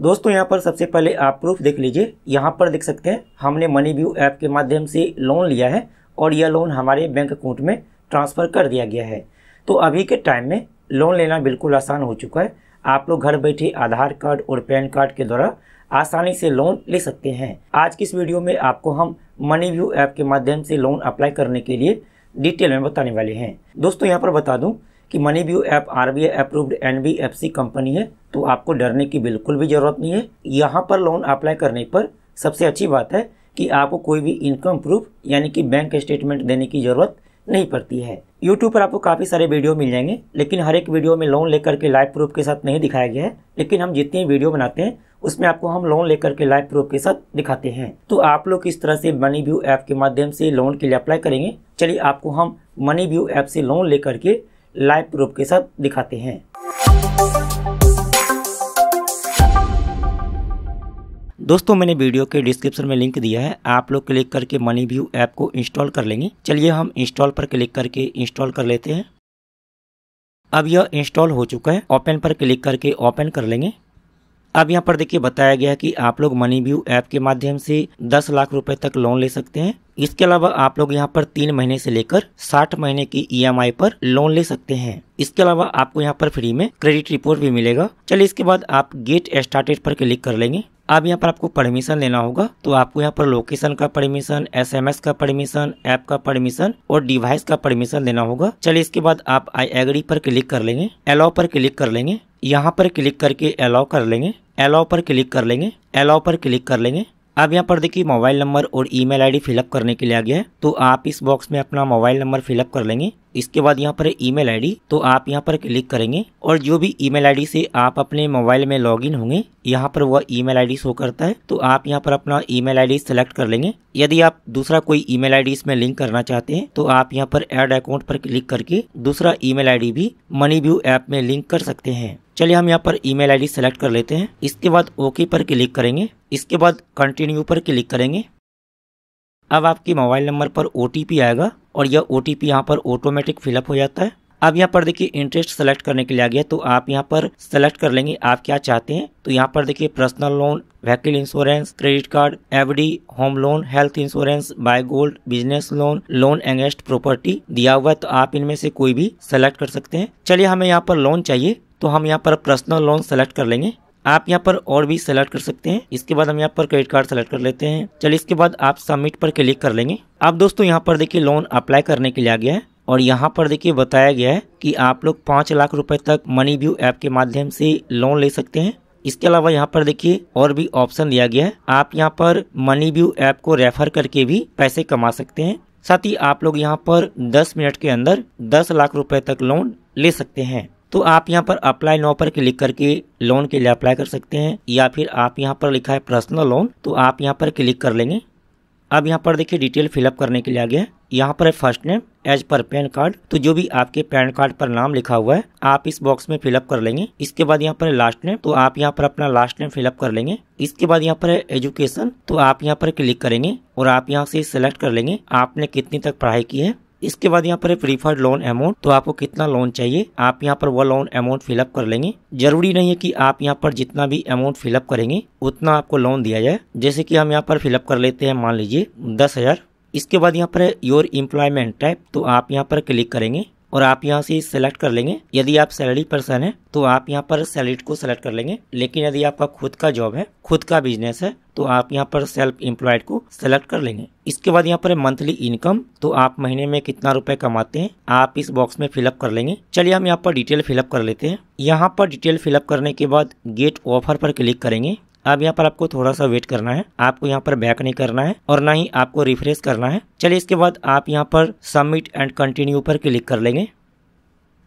दोस्तों यहाँ पर सबसे पहले आप प्रूफ देख लीजिए यहाँ पर देख सकते हैं हमने मनी व्यू ऐप के माध्यम से लोन लिया है और यह लोन हमारे बैंक अकाउंट में ट्रांसफ़र कर दिया गया है तो अभी के टाइम में लोन लेना बिल्कुल आसान हो चुका है आप लोग घर बैठे आधार कार्ड और पैन कार्ड के द्वारा आसानी से लोन ले सकते हैं आज की इस वीडियो में आपको हम मनी व्यू ऐप के माध्यम से लोन अप्लाई करने के लिए डिटेल में बताने वाले हैं दोस्तों यहाँ पर बता दूँ कि Money View app R B approved C company है तो आपको डरने की बिल्कुल भी ज़रूरत नहीं है यहाँ पर लोन अप्लाई करने पर सबसे अच्छी बात है कि आपको कोई भी इनकम प्रूफ यानी कि बैंक स्टेटमेंट देने की ज़रूरत नहीं पड़ती है YouTube पर आपको काफ़ी सारे वीडियो मिल जाएंगे लेकिन हर एक वीडियो में लोन लेकर के लाइव प्रूफ के साथ नहीं दिखाया गया है लेकिन हम जितनी वीडियो बनाते हैं उसमें आपको हम लोन लेकर के लाइव प्रूफ के साथ दिखाते हैं तो आप लोग किस तरह से मनी व्यू ऐप के माध्यम से लोन के लिए अप्लाई करेंगे चलिए आपको हम मनी व्यू ऐप से लोन लेकर के लाइव प्रूफ के साथ दिखाते हैं दोस्तों मैंने वीडियो के डिस्क्रिप्शन में लिंक दिया है आप लोग क्लिक करके मनी व्यू ऐप को इंस्टॉल कर लेंगे चलिए हम इंस्टॉल पर क्लिक करके इंस्टॉल कर लेते हैं अब यह इंस्टॉल हो चुका है ओपन पर क्लिक करके ओपन कर लेंगे अब यहाँ पर देखिए बताया गया कि आप लोग मनी व्यू ऐप के माध्यम से 10 लाख रुपए तक लोन ले सकते हैं इसके अलावा आप लोग यहाँ पर तीन महीने से लेकर साठ महीने की ईएमआई e पर लोन ले सकते हैं इसके अलावा आपको यहाँ पर फ्री में क्रेडिट रिपोर्ट भी मिलेगा चलिए इसके बाद आप गेट स्टार्टेड पर क्लिक कर लेंगे अब यहाँ पर आपको परमिशन लेना होगा तो आपको यहाँ पर लोकेशन का परमिशन एसएमएस का परमिशन ऐप का परमिशन और डिवाइस का परमिशन लेना होगा चलिए इसके बाद आप आई एग्री पर क्लिक कर लेंगे अलाउ पर क्लिक कर लेंगे यहाँ पर क्लिक करके अलाउ कर लेंगे एलाओ पर क्लिक कर लेंगे एलाओ पर क्लिक कर लेंगे अब यहाँ पर देखिए मोबाइल नंबर और ईमेल आईडी फिलअप करने के लिए आ गया है तो आप इस बॉक्स में अपना मोबाइल नंबर फिलअप कर लेंगे इसके बाद यहाँ पर है ईमेल आईडी तो आप यहाँ पर क्लिक करेंगे और जो भी ईमेल आईडी से आप अपने मोबाइल में लॉगिन होंगे यहाँ पर वह ईमेल आईडी शो करता है तो आप यहाँ पर अपना ईमेल आईडी सेलेक्ट कर लेंगे यदि आप दूसरा कोई ईमेल आईडी इसमें लिंक करना चाहते हैं तो आप यहाँ पर एड अकाउंट पर क्लिक करके दूसरा ई मेल भी मनी व्यू ऐप में लिंक कर सकते हैं चलिए हम यहाँ पर ईमेल आईडी सेलेक्ट कर लेते हैं इसके बाद ओके पर क्लिक करेंगे इसके बाद कंटिन्यू पर क्लिक करेंगे अब आपके मोबाइल नंबर पर ओ आएगा और यह ओ टी यहाँ पर ऑटोमेटिक फिलअप हो जाता है अब यहाँ पर देखिए इंटरेस्ट सेलेक्ट करने के लिए आ गया तो आप यहाँ पर सेलेक्ट कर लेंगे आप क्या चाहते हैं तो यहाँ पर देखिए personal loan vehicle insurance credit card FD home loan health insurance buy gold business loan loan against property दिया हुआ है तो आप इनमें से कोई भी सेलेक्ट कर सकते हैं चलिए हमें यहाँ पर लोन चाहिए तो हम यहाँ पर पर्सनल लोन सेलेक्ट कर लेंगे आप यहाँ पर और भी सेलेक्ट कर सकते हैं इसके बाद हम यहाँ पर क्रेडिट कार्ड सेलेक्ट कर लेते हैं चलिए इसके बाद आप सबमिट पर क्लिक कर लेंगे आप दोस्तों यहाँ पर देखिए लोन अप्लाई करने के लिए आ गया है और यहाँ पर देखिए बताया गया है कि आप लोग पाँच लाख रुपए तक मनी व्यू ऐप के माध्यम से लोन ले सकते हैं इसके अलावा यहाँ पर देखिए और भी ऑप्शन दिया गया है आप यहाँ पर मनी व्यू ऐप को रेफर करके भी पैसे कमा सकते हैं साथ ही आप लोग यहाँ पर 10 मिनट के अंदर 10 लाख रुपए तक लोन ले सकते हैं तो आप यहाँ पर अप्लाई नाउ पर क्लिक करके लोन के लिए अप्लाई कर सकते हैं या फिर आप यहाँ पर लिखा है पर्सनल लोन तो आप यहाँ पर क्लिक कर लेंगे अब यहाँ पर देखिए डिटेल फिलअप करने के लिए आ गया यहाँ पर है फर्स्ट नेम एज पर पैन कार्ड तो जो भी आपके पैन कार्ड पर नाम लिखा हुआ है आप इस बॉक्स में फिलअप कर लेंगे इसके बाद यहाँ पर है लास्ट नेम तो आप यहाँ पर अपना लास्ट नेम फिलअप कर लेंगे इसके बाद यहाँ पर है एजुकेशन तो आप यहाँ पर क्लिक करेंगे और आप यहाँ से सिलेक्ट कर लेंगे आपने कितनी तक पढ़ाई की है इसके बाद यहाँ पर है प्रीफर्ड लोन अमाउंट तो आपको कितना लोन चाहिए आप यहाँ पर वह लोन अमाउंट फिलअप कर लेंगे जरूरी नहीं है कि आप यहाँ पर जितना भी अमाउंट फिलअप करेंगे उतना आपको लोन दिया जाए जैसे कि हम यहाँ पर फिलअप कर लेते हैं मान लीजिए दस हजार इसके बाद यहाँ पर है योर इम्प्लॉयमेंट टाइप तो आप यहाँ पर क्लिक करेंगे और आप यहाँ से सेलेक्ट कर लेंगे यदि आप सैलरी पर्सन है तो आप यहाँ पर सैलरी को सेलेक्ट कर लेंगे लेकिन यदि आपका खुद का जॉब है खुद का बिजनेस है तो आप यहाँ पर सेल्फ एम्प्लॉयड को सेलेक्ट कर लेंगे इसके बाद यहाँ पर मंथली इनकम तो आप महीने में कितना रुपए कमाते हैं आप इस बॉक्स में फिलअप कर लेंगे चलिए हम यहाँ पर डिटेल फिलअप कर लेते हैं यहाँ पर डिटेल फिलअप करने के बाद गेट ऑफर पर क्लिक करेंगे अब यहाँ पर आपको थोड़ा सा वेट करना है आपको यहाँ पर बैक नहीं करना है और ना ही आपको रिफ्रेश करना है चलिए इसके बाद आप यहाँ पर सबमिट एंड कंटिन्यू पर क्लिक कर लेंगे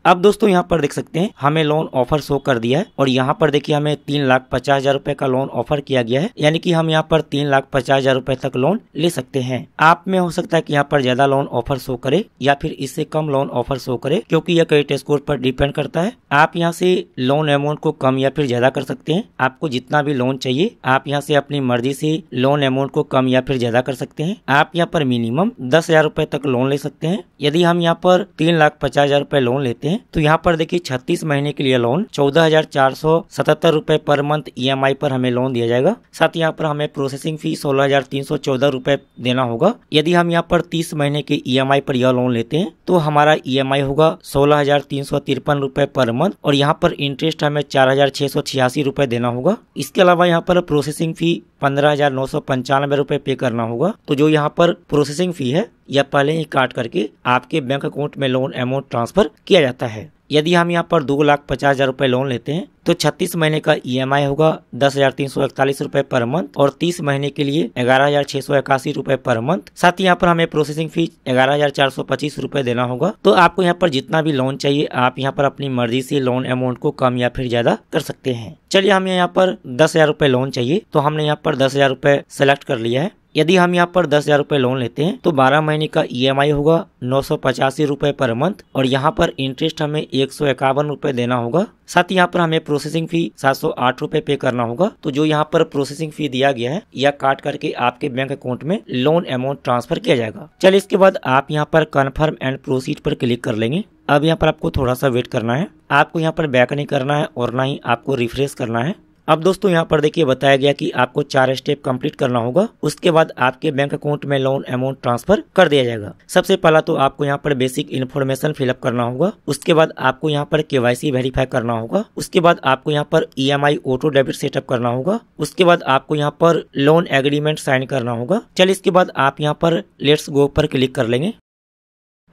अब दोस्तों यहाँ पर देख सकते हैं हमें लोन ऑफर शो कर दिया है और यहाँ पर देखिए हमें तीन लाख पचास हजार रूपए का लोन ऑफर किया गया है यानी कि हम यहाँ पर तीन लाख पचास हजार रूपए तक लोन ले सकते हैं आप में हो सकता है कि यहाँ पर ज्यादा लोन ऑफर शो करे या फिर इससे कम लोन ऑफर शो करे क्योंकि यह क्रेडिट स्कोर पर डिपेंड करता है आप यहाँ से लोन अमाउंट को कम या फिर ज्यादा कर सकते हैं आपको जितना भी लोन चाहिए आप यहाँ से अपनी मर्जी से लोन अमाउंट को कम या फिर ज्यादा कर सकते हैं आप यहाँ पर मिनिमम दस हजार तक लोन ले सकते हैं यदि हम यहाँ पर तीन लाख पचास हजार रूपए लोन लेते हैं हैं तो यहाँ पर देखिए छत्तीस महीने के लिए लोन चौदह हजार चार सौ सतहत्तर रूपए पर मंथ ईएमआई पर हमें लोन दिया जाएगा साथ यहाँ पर हमें प्रोसेसिंग फी सोलह हजार तीन सौ चौदह रूपए देना होगा यदि हम यहाँ पर तीस महीने के ईएमआई e पर यह लोन लेते हैं तो हमारा ईएमआई e होगा सोलह हजार तीन सौ तिरपन रूपए पर मंथ और यहाँ पर इंटरेस्ट हमें चार हजार छह सौ छियासी रूपए देना होगा इसके अलावा यहाँ पर प्रोसेसिंग फी पंद्रह हजार नौ सौ पंचानवे रूपए पे करना होगा तो जो यहाँ पर प्रोसेसिंग फी है यह पहले ही काट करके आपके बैंक अकाउंट में लोन अमाउंट ट्रांसफर किया जाता है जाता है यदि हम यहाँ पर दो लाख पचास हजार रूपए लोन लेते हैं तो 36 महीने का आई e होगा दस हजार तीन सौ इकतालीस रूपए पर मंथ और 30 महीने के लिए ग्यारह हजार छह सौ इक्यासी रूपए पर मंथ साथ ही यहाँ पर हमें प्रोसेसिंग फीस ग्यारह हजार चार सौ पच्चीस रूपए देना होगा तो आपको यहाँ पर जितना भी लोन चाहिए आप यहाँ पर अपनी मर्जी से लोन अमाउंट को कम या फिर ज्यादा कर सकते हैं चलिए हमें यहाँ पर दस हजार रूपए लोन चाहिए तो हमने यहाँ पर दस हजार रूपए सेलेक्ट कर लिया है यदि हम यहाँ पर दस हजार रूपए लोन लेते हैं तो बारह महीने का ई e होगा नौ सौ पचासी रूपए पर मंथ और यहाँ पर इंटरेस्ट हमें एक सौ इक्यावन रूपए देना होगा साथ ही यहाँ पर हमें प्रोसेसिंग फी सात सौ आठ रूपए पे करना होगा तो जो यहाँ पर प्रोसेसिंग फी दिया गया है यह काट करके आपके बैंक अकाउंट में लोन अमाउंट ट्रांसफर किया जाएगा चलिए इसके बाद आप यहाँ पर कन्फर्म एंड प्रोसीड पर क्लिक कर लेंगे अब यहाँ पर आपको थोड़ा सा वेट करना है आपको यहाँ पर बैक नहीं करना है और ना ही आपको रिफ्रेश करना है अब दोस्तों यहाँ पर देखिए बताया गया कि आपको चार स्टेप कंप्लीट करना होगा उसके बाद आपके बैंक अकाउंट में लोन अमाउंट ट्रांसफर कर दिया जाएगा सबसे पहला तो आपको यहाँ पर बेसिक इन्फॉर्मेशन फिलअप करना होगा उसके बाद आपको यहाँ पर केवाईसी वेरीफाई करना होगा उसके बाद आपको यहाँ पर आई ऑटो डेबिट सेटअप करना होगा उसके बाद आपको यहाँ पर लोन एग्रीमेंट साइन करना होगा चल इसके बाद आप यहाँ पर लेट्स गो पर क्लिक कर लेंगे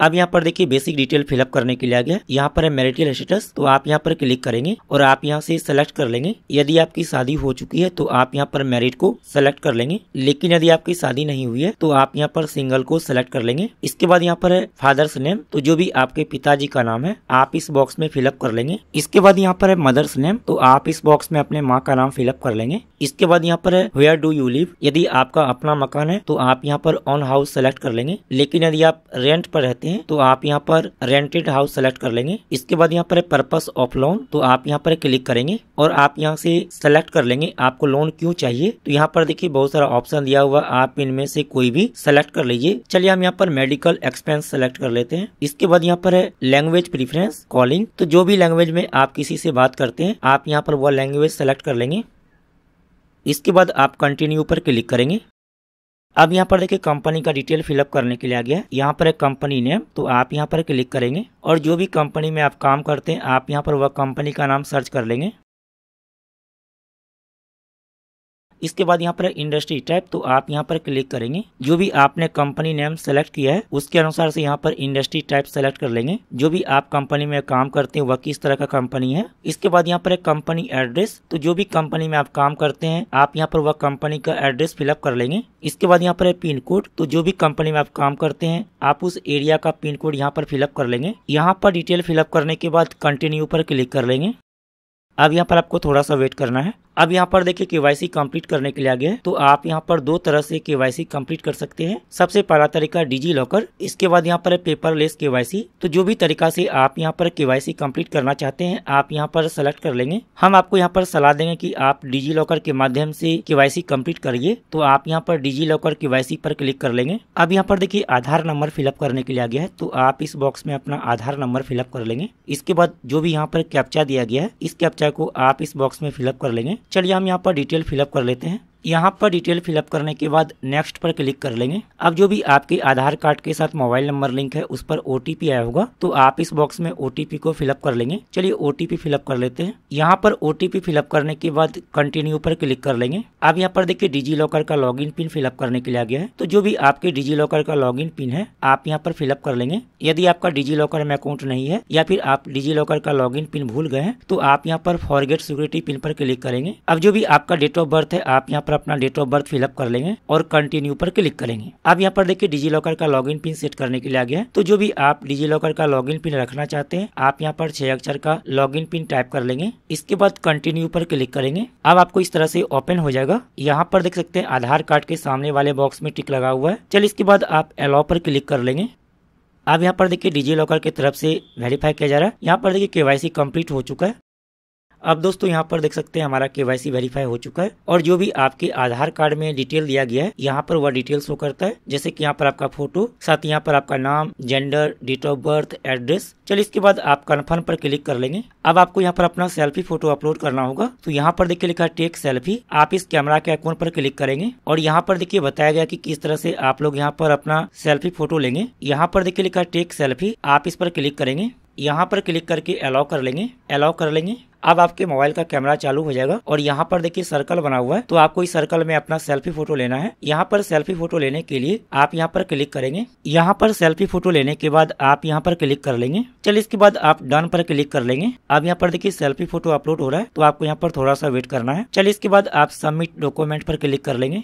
अब यहाँ पर देखिए बेसिक डिटेल फिलअप करने के लिए आ गया यहाँ पर है मैरिटल स्टेटस तो आप यहाँ पर क्लिक करेंगे और आप यहाँ से सेलेक्ट कर लेंगे यदि आपकी शादी हो चुकी है तो आप यहाँ पर मेरिट को सेलेक्ट कर लेंगे लेकिन यदि आपकी शादी नहीं हुई है तो आप यहाँ पर सिंगल को सेलेक्ट कर लेंगे इसके बाद यहाँ पर है फादर्स नेम तो जो भी आपके पिताजी का नाम है आप इस बॉक्स में फिलअप कर लेंगे इसके बाद यहाँ पर है मदर्स नेम तो आप इस बॉक्स में अपने माँ का नाम फिलअप कर लेंगे इसके बाद यहाँ पर है वेयर डू यू लिव यदि आपका अपना मकान है तो आप यहाँ पर ऑन हाउस सेलेक्ट कर लेंगे लेकिन यदि आप रेंट पर रहते हैं हैं तो आप यहाँ पर रेंटेड हाउस सेलेक्ट कर लेंगे इसके बाद यहाँ पर है पर्पस ऑफ लोन तो आप यहाँ पर क्लिक करेंगे और आप यहाँ से सेलेक्ट कर लेंगे आपको लोन क्यों चाहिए तो यहाँ पर देखिए बहुत सारा ऑप्शन दिया हुआ आप इनमें से कोई भी सेलेक्ट कर लीजिए चलिए हम यहाँ पर मेडिकल एक्सपेंस सेलेक्ट कर लेते हैं इसके बाद यहाँ पर है लैंग्वेज प्रिफरेंस कॉलिंग तो जो भी लैंग्वेज में आप किसी से बात करते हैं आप यहाँ पर वह लैंग्वेज सेलेक्ट कर लेंगे इसके बाद आप कंटिन्यू पर क्लिक करेंगे अब यहाँ पर देखिए कंपनी का डिटेल फिलअप करने के लिए आ गया है यहाँ पर एक कंपनी नेम तो आप यहाँ पर क्लिक करेंगे और जो भी कंपनी में आप काम करते हैं आप यहाँ पर वह कंपनी का नाम सर्च कर लेंगे इसके बाद यहाँ पर इंडस्ट्री टाइप तो आप यहाँ पर क्लिक करेंगे जो भी आपने कंपनी नेम सेलेक्ट किया है उसके अनुसार से यहाँ पर इंडस्ट्री टाइप सेलेक्ट कर लेंगे जो भी आप कंपनी में काम करते हैं वह किस तरह का कंपनी है इसके बाद यहाँ पर कंपनी एड्रेस तो जो भी कंपनी में आप काम करते हैं आप यहाँ पर वह कंपनी का एड्रेस फिलअप कर लेंगे इसके बाद यहाँ पर है पिन कोड तो जो भी कंपनी में आप काम करते हैं आप उस एरिया का पिन कोड यहाँ पर फिलअप कर लेंगे यहाँ पर डिटेल फिलअप करने के बाद कंटिन्यू पर क्लिक कर लेंगे अब यहाँ पर आपको थोड़ा सा वेट करना है अब यहाँ पर देखिए केवाईसी कंप्लीट करने के लिए आगे है तो आप यहाँ पर दो तरह से केवाईसी कंप्लीट कर सकते हैं सबसे पहला तरीका डिजी लॉकर इसके बाद यहाँ पर पेपर लेस केवाईसी तो जो भी तरीका से आप यहाँ पर केवाईसी कंप्लीट करना चाहते हैं आप यहाँ पर सेलेक्ट कर लेंगे हम आपको यहाँ पर सलाह देंगे की आप डिजी लॉकर के माध्यम से केवासी कम्प्लीट करिए तो आप यहाँ पर डिजी लॉकर सी पर क्लिक कर लेंगे अब यहाँ पर देखिए आधार नंबर फिलअप करने के लिए आ गया है तो आप इस बॉक्स में अपना आधार नंबर फिलअप कर लेंगे इसके बाद जो भी यहाँ पर कैप्चा दिया गया है इस कैप्चा को आप इस बॉक्स में फिलअप कर लेंगे चलिए हम यहाँ पर डिटेल फिलअप कर लेते हैं यहाँ पर डिटेल फिलअप करने के बाद नेक्स्ट पर क्लिक कर लेंगे अब जो भी आपके आधार कार्ड के साथ मोबाइल नंबर लिंक है उस पर ओ आया होगा तो आप इस बॉक्स में ओ को फिलअप कर लेंगे चलिए ओ फिलअप कर लेते हैं यहाँ पर ओ फिलअप करने के बाद कंटिन्यू पर क्लिक कर लेंगे अब यहाँ पर देखिए डिजी लॉकर का लॉग पिन फिलअप करने के लिए आ गया है तो जो भी आपके डिजी लॉकर का लॉग पिन है आप यहाँ पर फिलअप कर लेंगे यदि आपका डिजी लॉकर में अकाउंट नहीं है या फिर आप डिजी लॉकर का लॉग पिन भूल गए हैं तो आप यहाँ पर फॉरगेट सिक्योरिटी पिन पर क्लिक करेंगे अब जो भी आपका डेट ऑफ बर्थ है आप यहाँ पर पर अपना डेट ऑफ बर्थ फिलअप कर लेंगे और कंटिन्यू पर क्लिक करेंगे अब यहाँ पर देखिए डिजी लॉकर का लॉग पिन सेट करने के लिए आ गया तो जो भी आप डिजी लॉकर का लॉग पिन रखना चाहते हैं आप यहाँ पर छह अक्षर का लॉग पिन टाइप कर लेंगे इसके बाद कंटिन्यू पर क्लिक करेंगे अब आपको इस तरह से ओपन हो जाएगा यहाँ पर देख सकते हैं आधार कार्ड के सामने वाले बॉक्स में टिक लगा हुआ है चल इसके बाद आप अलाउ पर क्लिक कर लेंगे अब यहाँ पर देखिए डिजी लॉकर की तरफ से वेरीफाई किया जा रहा है यहाँ पर देखिए केवाईसी कंप्लीट हो चुका है अब दोस्तों यहाँ पर देख सकते हैं हमारा केवाईसी वेरीफाई हो चुका है और जो भी आपके आधार कार्ड में डिटेल दिया गया है यहाँ पर वह डिटेल शो करता है जैसे कि यहाँ पर आपका फोटो साथ यहाँ पर आपका नाम gender date of birth address चलिए इसके बाद आप कन्फर्म पर क्लिक कर लेंगे अब आपको यहाँ पर अपना सेल्फी फोटो अपलोड करना होगा तो यहाँ पर देखिए लिखा टेक सेल्फी आप इस कैमरा के अकाउंट पर क्लिक करेंगे और यहाँ पर देखिए बताया गया कि किस तरह से आप लोग यहाँ पर अपना सेल्फी फोटो लेंगे यहाँ पर देखिए लिखा टेक सेल्फी आप इस पर क्लिक करेंगे यहाँ पर क्लिक करके अलाउ कर लेंगे अलाउ कर लेंगे अब आपके मोबाइल का कैमरा चालू हो जाएगा और यहाँ पर देखिए सर्कल बना हुआ है तो आपको इस सर्कल में अपना सेल्फी फोटो लेना है यहाँ पर सेल्फी फोटो लेने के लिए आप यहाँ पर क्लिक करेंगे यहाँ पर सेल्फी फोटो लेने के बाद आप यहाँ पर क्लिक कर लेंगे चलिए इसके बाद आप डन पर क्लिक कर लेंगे अब यहाँ पर देखिए सेल्फी फोटो अपलोड हो रहा है तो आपको यहाँ पर थोड़ा सा वेट करना है चलिए इसके बाद आप सबमिट डॉक्यूमेंट पर क्लिक कर लेंगे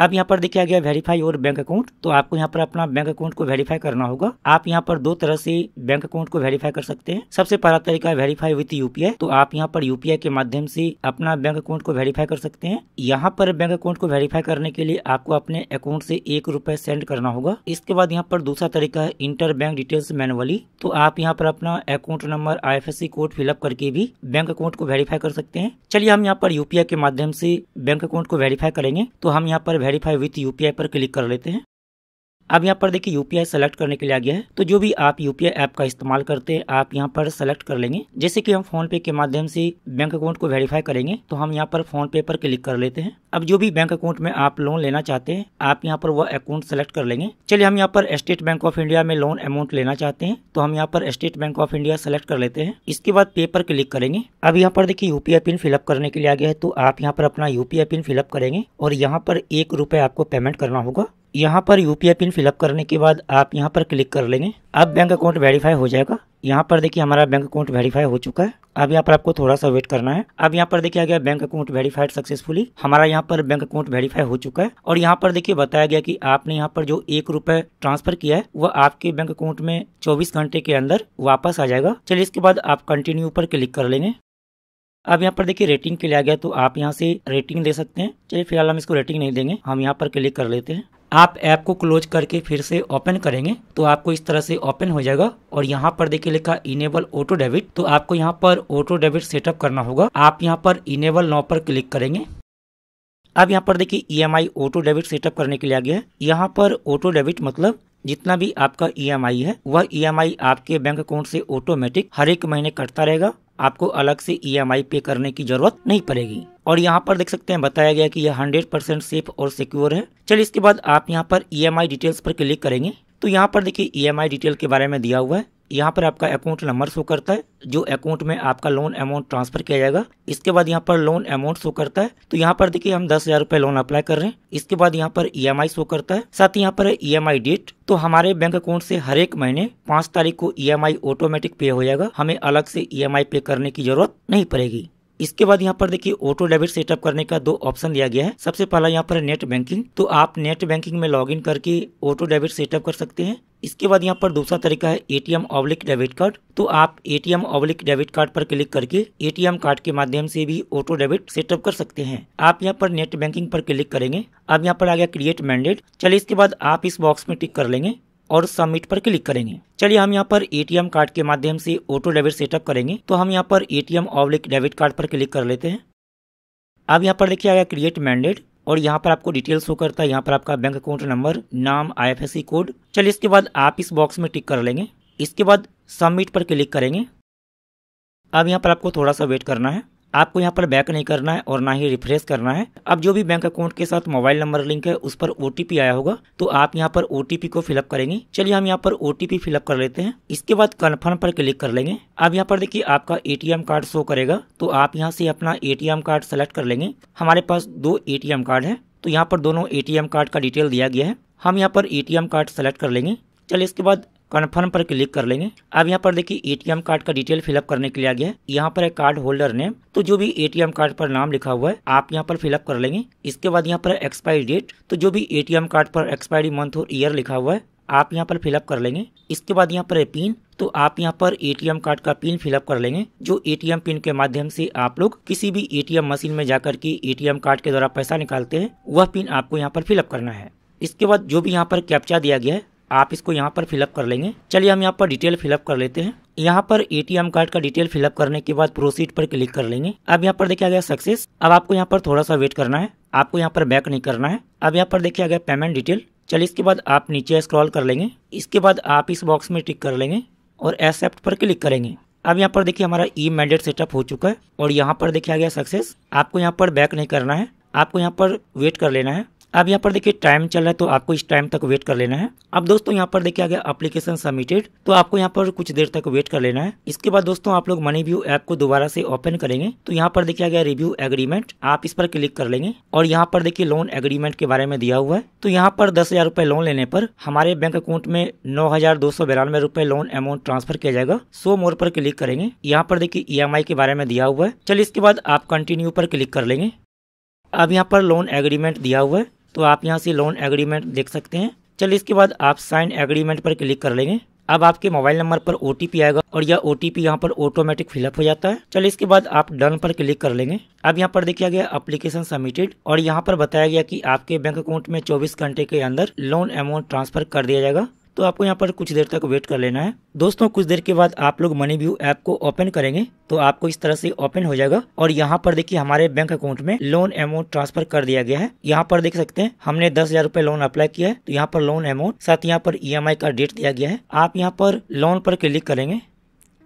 अब यहाँ पर देखिए गया वेरीफाई और बैंक अकाउंट तो आपको यहाँ पर अपना बैंक अकाउंट को वेरीफाई करना होगा आप यहाँ पर दो तरह से बैंक अकाउंट को वेरीफाई कर सकते हैं सबसे पहला तरीका वेरीफाई विथ यूपीआई तो आप यहाँ पर यूपीआई के माध्यम से अपना बैंक अकाउंट को वेरीफाई कर सकते हैं यहाँ पर बैंक अकाउंट को वेरीफाई करने के लिए आपको अपने अकाउंट से एक रुपए सेंड करना होगा इसके बाद यहाँ पर दूसरा तरीका है इंटर बैंक डिटेल्स मैनुअली तो आप यहाँ पर अपना account number I code fill up करके भी बैंक अकाउंट को वेरीफाई कर सकते हैं चलिए हम यहाँ पर यूपीआई के माध्यम से बैंक अकाउंट को वेरीफाई करेंगे तो हम यहाँ पर वेरीफाई विथ यूपीआई पर क्लिक कर लेते हैं अब यहाँ पर देखिए यूपीआई सेलेक्ट करने के लिए आ गया है तो जो भी आप यूपीआई ऐप का इस्तेमाल करते हैं आप यहाँ पर सेलेक्ट कर लेंगे जैसे कि हम फोन पे के माध्यम से बैंक अकाउंट को वेरीफाई करेंगे तो हम यहाँ पर फोन पे पर क्लिक कर लेते हैं अब जो भी बैंक अकाउंट में आप लोन लेना चाहते हैं आप यहाँ पर वह अकाउंट सेलेक्ट कर लेंगे चलिए हम यहाँ पर स्टेट बैंक ऑफ इंडिया में लोन अमाउंट लेना चाहते हैं तो हम यहाँ पर State Bank of India select कर लेते हैं इसके बाद पे पर क्लिक करेंगे अब यहाँ पर देखिए यूपीआई पिन फिलअप करने के लिए आ गया है तो आप यहाँ पर अपना यूपीआई पिन फिलअप करेंगे और यहाँ पर एक रुपए आपको पेमेंट करना होगा यहाँ पर यू पिन फिलअप करने के बाद आप यहाँ पर क्लिक कर लेंगे अब बैंक अकाउंट वेरीफाई हो जाएगा यहाँ पर देखिए हमारा बैंक अकाउंट वेरीफाई हो चुका है अब यहाँ पर आपको थोड़ा सा वेट करना है अब यहाँ पर देखिए आ गया बैंक अकाउंट वेरीफाइड सक्सेसफुली हमारा यहाँ पर बैंक अकाउंट वेरीफाई हो चुका है और यहाँ पर देखिए बताया गया कि आपने यहाँ पर जो एक रुपए ट्रांसफर किया है वह आपके बैंक अकाउंट में 24 घंटे के अंदर वापस आ जाएगा चलिए इसके बाद आप कंटिन्यू पर क्लिक कर लेंगे अब यहाँ पर देखिए रेटिंग के लिए आ गया तो आप यहाँ से रेटिंग दे सकते हैं चलिए फिलहाल हम इसको रेटिंग नहीं देंगे हम यहाँ पर क्लिक कर लेते हैं आप ऐप को क्लोज करके फिर से ओपन करेंगे तो आपको इस तरह से ओपन हो जाएगा और यहाँ पर देखिए लिखा इनेबल ऑटो डेबिट तो आपको यहाँ पर ऑटो डेबिट सेटअप करना होगा आप यहाँ पर इनेबल नो पर क्लिक करेंगे अब यहाँ पर देखिए E M I auto debit setup करने के लिए आ गया है यहाँ पर ऑटो डेबिट मतलब जितना भी आपका ईएमआई e है वह ईएमआई e आपके बैंक अकाउंट से ऑटोमेटिक हर एक महीने कटता रहेगा आपको अलग से ईएमआई e पे करने की जरूरत नहीं पड़ेगी और यहाँ पर देख सकते हैं बताया गया कि यह 100 परसेंट सेफ और सिक्योर है चलिए इसके बाद आप यहाँ पर ईएमआई डिटेल्स पर क्लिक करेंगे तो यहाँ पर देखिए ईएमआई डिटेल के बारे में दिया हुआ है यहाँ पर आपका अकाउंट नंबर शो करता है जो अकाउंट में आपका लोन अमाउंट ट्रांसफर किया जाएगा इसके बाद यहाँ पर लोन अमाउंट शो करता है तो यहाँ पर देखिए हम दस हजार रूपए लोन अप्लाई कर रहे हैं इसके बाद यहाँ पर ई e शो करता है साथ ही यहाँ पर ई e डेट तो हमारे बैंक अकाउंट से हर एक महीने पांच तारीख को ई ऑटोमेटिक पे हो जाएगा हमें अलग से ई e पे करने की जरूरत नहीं पड़ेगी इसके बाद यहाँ पर देखिए ऑटो डेबिट सेटअप करने का दो ऑप्शन दिया गया है सबसे पहला यहाँ पर नेट बैंकिंग तो आप नेट बैंकिंग में लॉगिन करके ऑटो डेबिट सेटअप कर सकते हैं इसके बाद यहाँ पर दूसरा तरीका है एटीएम ऑब्लिक डेबिट कार्ड तो आप एटीएम ऑब्लिक डेबिट कार्ड पर क्लिक करके एटीएम कार्ड के माध्यम से भी ऑटो डेबिट सेटअप कर सकते हैं आप यहाँ पर नेट बैंकिंग पर क्लिक करेंगे अब यहाँ पर आ गया क्रिएट मैंडेट चलिए इसके बाद आप इस बॉक्स में टिक कर लेंगे और सबमिट पर क्लिक करेंगे चलिए हम यहाँ पर एटीएम कार्ड के माध्यम से ऑटो डेबिट सेटअप करेंगे तो हम यहाँ पर एटीएम ऑब्लिक डेबिट कार्ड पर क्लिक कर लेते हैं अब यहाँ पर देखिए आ गया क्रिएट मैंडेट और यहाँ पर आपको डिटेल शो करता है यहाँ पर आपका बैंक अकाउंट नंबर नाम आई कोड चलिए इसके बाद आप इस बॉक्स में टिक कर लेंगे इसके बाद सबमिट पर क्लिक करेंगे अब यहाँ पर आपको थोड़ा सा वेट करना है आपको यहाँ पर बैक नहीं करना है और ना ही रिफ्रेश करना है अब जो भी बैंक अकाउंट के साथ मोबाइल नंबर लिंक है उस पर ओ आया होगा तो आप यहाँ पर ओ को फिलअप करेंगे चलिए हम यहाँ पर ओ फिलअप कर लेते हैं इसके बाद कन्फर्म पर क्लिक कर लेंगे अब यहाँ पर देखिए आपका ए कार्ड शो करेगा तो आप यहाँ से अपना ए कार्ड सेलेक्ट कर लेंगे हमारे पास दो एटीएम कार्ड है तो यहाँ पर दोनों ए कार्ड का डिटेल दिया गया है हम यहाँ पर ए कार्ड सेलेक्ट कर लेंगे चलिए इसके बाद कन्फर्म पर क्लिक कर लेंगे अब यहाँ पर देखिए एटीएम कार्ड का डिटेल फिलअप करने के लिए आ गया है यहाँ पर है कार्ड होल्डर नेम तो जो भी एटीएम कार्ड पर नाम लिखा हुआ है आप यहाँ पर फिलअप कर लेंगे इसके बाद यहाँ पर एक्सपायरी डेट तो जो भी एटीएम कार्ड पर एक्सपायरी मंथ और ईयर लिखा हुआ है आप यहाँ पर फिलअप कर लेंगे इसके बाद यहाँ पर है पिन तो आप यहाँ पर एटीएम कार्ड का पिन फिलअप कर लेंगे जो एटीएम पिन के माध्यम से आप लोग किसी भी एटीएम मशीन में जाकर के एटीएम कार्ड के द्वारा पैसा निकालते हैं वह पिन आपको यहाँ पर फिलअप करना है इसके बाद जो भी यहाँ पर कैप्चा दिया गया है आप इसको यहाँ पर फिलअप कर लेंगे चलिए हम यहाँ पर डिटेल फिलअप कर लेते हैं यहाँ पर एटीएम कार्ड का डिटेल फिलअप करने के बाद प्रोसीड पर क्लिक कर लेंगे अब यहाँ पर देखा गया सक्सेस अब आपको यहाँ पर थोड़ा सा वेट करना है आपको यहाँ पर बैक नहीं करना है अब यहाँ पर देखा गया पेमेंट डिटेल चलिए इसके बाद आप नीचे स्क्रॉल कर लेंगे इसके बाद आप इस बॉक्स में टिक कर लेंगे और एक्सेप्ट पर क्लिक करेंगे अब यहाँ पर देखिए हमारा ई मैंडेट सेटअप हो चुका है और यहाँ पर देखा गया सक्सेस आपको यहाँ पर बैक नहीं करना है आपको यहाँ पर वेट कर लेना है अब यहाँ पर देखिए टाइम चल रहा है तो आपको इस टाइम तक वेट कर लेना है अब दोस्तों यहाँ पर देखिए गया एप्लीकेशन सबमिटेड तो आपको यहाँ पर कुछ देर तक वेट कर लेना है इसके बाद दोस्तों आप लोग मनी व्यू ऐप को दोबारा से ओपन करेंगे तो यहाँ पर देखिए गया रिव्यू एग्रीमेंट आप इस पर क्लिक कर लेंगे और यहाँ पर देखिए लोन एग्रीमेंट के बारे में दिया हुआ है तो यहाँ पर दस हजार रुपए लोन लेने पर हमारे बैंक अकाउंट में नौ हजार दो सौ बिरानवे रुपए लोन अमाउंट ट्रांसफर किया जाएगा सो मोर पर क्लिक करेंगे यहाँ पर देखिए ई e के बारे में दिया हुआ है चलिए इसके बाद आप कंटिन्यू पर क्लिक कर लेंगे अब यहाँ पर लोन एग्रीमेंट दिया हुआ है तो आप यहाँ से लोन एग्रीमेंट देख सकते हैं चलिए इसके बाद आप साइन एग्रीमेंट पर क्लिक कर लेंगे अब आपके मोबाइल नंबर पर ओ आएगा और यह ओ टी यहाँ पर ऑटोमेटिक फिलअप हो जाता है चलिए इसके बाद आप डन पर क्लिक कर लेंगे अब यहाँ पर देखा गया एप्लीकेशन सबमिटेड और यहाँ पर बताया गया कि आपके बैंक अकाउंट में 24 घंटे के अंदर लोन अमाउंट ट्रांसफर कर दिया जाएगा तो आपको यहाँ पर कुछ देर तक वेट कर लेना है दोस्तों कुछ देर के बाद आप लोग मनी व्यू ऐप को ओपन करेंगे तो आपको इस तरह से ओपन हो जाएगा और यहाँ पर देखिए हमारे बैंक अकाउंट में लोन अमाउंट ट्रांसफर कर दिया गया है यहाँ पर देख सकते हैं हमने दस हजार रूपए लोन अप्लाई किया है तो यहाँ पर लोन अमाउंट साथ यहाँ पर ई e का डेट दिया गया है आप यहाँ पर लोन पर क्लिक करेंगे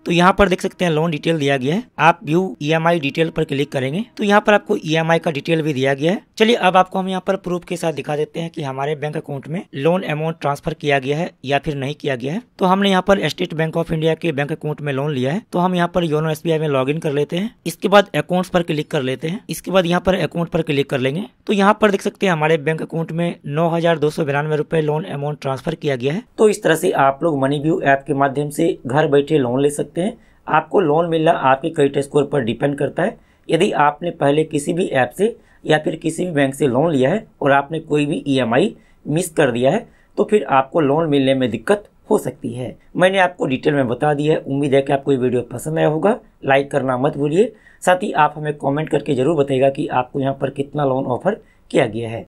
तो यहाँ पर देख सकते हैं लोन डिटेल दिया गया है आप व्यू ई डिटेल पर क्लिक करेंगे तो यहाँ पर आपको ई e का डिटेल भी दिया गया है चलिए अब आपको हम यहाँ पर प्रूफ के साथ दिखा देते हैं कि हमारे बैंक अकाउंट में लोन अमाउंट ट्रांसफर किया गया है या फिर नहीं किया गया है तो हमने यहाँ पर स्टेट बैंक ऑफ इंडिया के बैंक अकाउंट में लोन लिया है तो हम यहाँ पर योनो एस में लॉग कर लेते हैं इसके बाद अकाउंट पर क्लिक कर लेते हैं इसके बाद यहाँ पर अकाउंट पर क्लिक कर लेंगे तो यहाँ पर देख सकते हैं हमारे बैंक अकाउंट में नौ हजार दो सौ बिरानवे रूपए लोन अमाउंट ट्रांसफर किया गया है तो इस तरह से आप लोग मनी व्यू ऐप के माध्यम से घर बैठे लोन ले सकते सकते हैं आपको लोन मिलना आपके क्रेडिट स्कोर पर डिपेंड करता है यदि आपने पहले किसी भी ऐप से या फिर किसी भी बैंक से लोन लिया है और आपने कोई भी ई e मिस कर दिया है तो फिर आपको लोन मिलने में दिक्कत हो सकती है मैंने आपको डिटेल में बता दिया है उम्मीद है कि आपको ये वीडियो पसंद आया होगा लाइक करना मत भूलिए साथ ही आप हमें कमेंट करके ज़रूर बताएगा कि आपको यहाँ पर कितना लोन ऑफर किया गया है